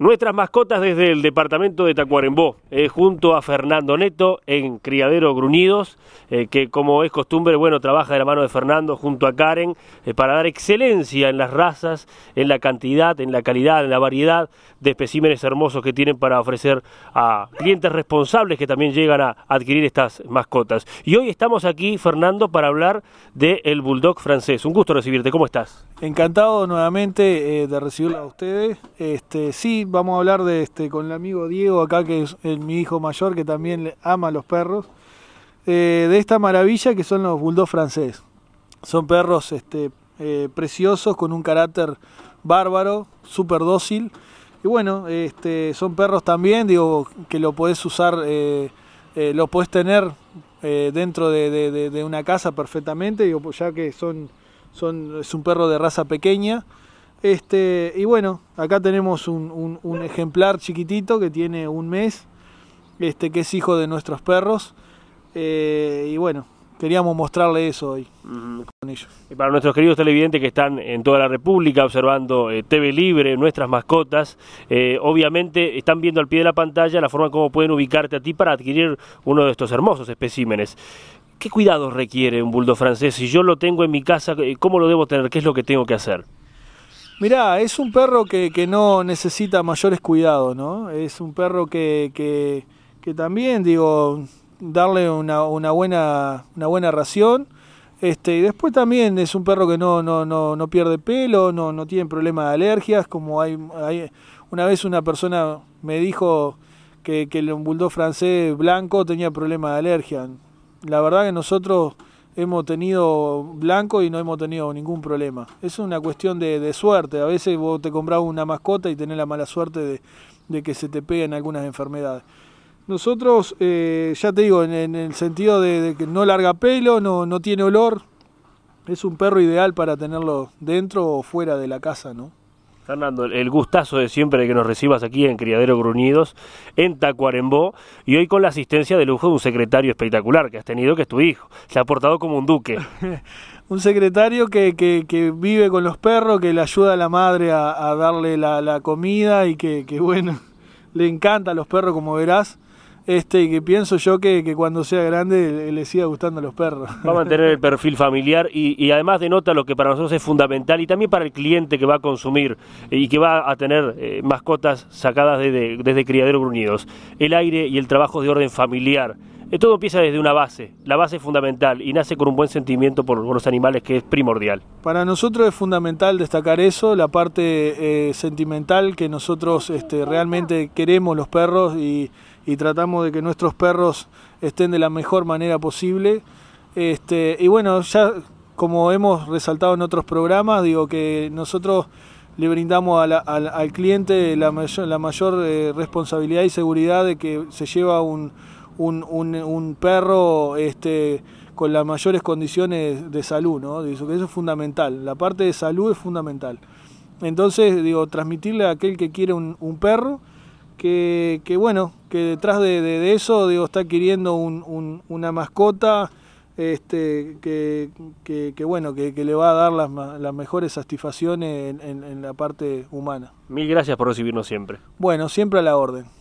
Nuestras mascotas desde el departamento de Tacuarembó, eh, junto a Fernando Neto en Criadero Gruñidos, eh, que como es costumbre, bueno, trabaja de la mano de Fernando junto a Karen eh, para dar excelencia en las razas, en la cantidad, en la calidad, en la variedad de especímenes hermosos que tienen para ofrecer a clientes responsables que también llegan a adquirir estas mascotas. Y hoy estamos aquí, Fernando, para hablar del el bulldog francés. Un gusto recibirte, ¿cómo estás? Encantado nuevamente de recibirla a ustedes. Este, sí, vamos a hablar de este con el amigo Diego acá, que es mi hijo mayor, que también ama a los perros, eh, de esta maravilla que son los bulldogs francés. Son perros este, eh, preciosos, con un carácter bárbaro, súper dócil. Y bueno, este, son perros también, digo, que lo podés usar, eh, lo podés tener dentro de, una casa perfectamente, digo, pues ya que son, son, es un perro de raza pequeña. Este, y bueno, acá tenemos un, ejemplar chiquitito que tiene un mes, este, que es hijo de nuestros perros. Eh, y bueno, queríamos mostrarle eso hoy mm. con ellos. Y para nuestros queridos televidentes que están en toda la República observando eh, TV Libre, nuestras mascotas, eh, obviamente están viendo al pie de la pantalla la forma como pueden ubicarte a ti para adquirir uno de estos hermosos especímenes. ¿Qué cuidados requiere un buldo francés? Si yo lo tengo en mi casa, ¿cómo lo debo tener? ¿Qué es lo que tengo que hacer? Mirá, es un perro que, que no necesita mayores cuidados, ¿no? Es un perro que, que, también, digo, darle una, una, buena, una buena ración. Este, y después también es un perro que no, no, no, no pierde pelo, no, no tiene problemas de alergias, como hay, hay una vez una persona me dijo que, el bulldog francés blanco tenía problemas de alergia. La verdad que nosotros hemos tenido blanco y no hemos tenido ningún problema. Es una cuestión de, suerte. A veces vos te comprás una mascota y tenés la mala suerte de, que se te peguen algunas enfermedades. Nosotros, eh, ya te digo, en, el sentido de, de, que no larga pelo, no, no tiene olor, es un perro ideal para tenerlo dentro o fuera de la casa, ¿no? Fernando, el gustazo de siempre de que nos recibas aquí en Criadero Gruñidos, en Tacuarembó, y hoy con la asistencia de lujo de un secretario espectacular que has tenido, que es tu hijo. Se ha portado como un duque. un secretario que, vive con los perros, que le ayuda a la madre a, darle la, comida y que, que, bueno, le encanta a los perros, como verás. Este, y que pienso yo que, que cuando sea grande le, siga gustando a los perros. Va a mantener el perfil familiar y, además denota lo que para nosotros es fundamental y también para el cliente que va a consumir y que va a tener eh, mascotas sacadas desde, desde criaderos gruñidos. El aire y el trabajo de orden familiar. Eh, todo empieza desde una base, la base es fundamental y nace con un buen sentimiento por, los animales que es primordial. Para nosotros es fundamental destacar eso, la parte eh, sentimental que nosotros este, realmente queremos los perros y, tratamos de que nuestros perros estén de la mejor manera posible. Este, y bueno, ya como hemos resaltado en otros programas, digo que nosotros le brindamos al cliente la mayor, la mayor eh, responsabilidad y seguridad de que se lleva un un, perro este, con las mayores condiciones de salud, ¿no? Eso, eso es fundamental, la parte de salud es fundamental. Entonces, digo, transmitirle a aquel que quiere un, perro, que, que, bueno, que detrás de, eso, digo, está adquiriendo un, una mascota, este, que, que, bueno, que, le va a dar las, las mejores satisfacciones en, en la parte humana. Mil gracias por recibirnos siempre. Bueno, siempre a la orden.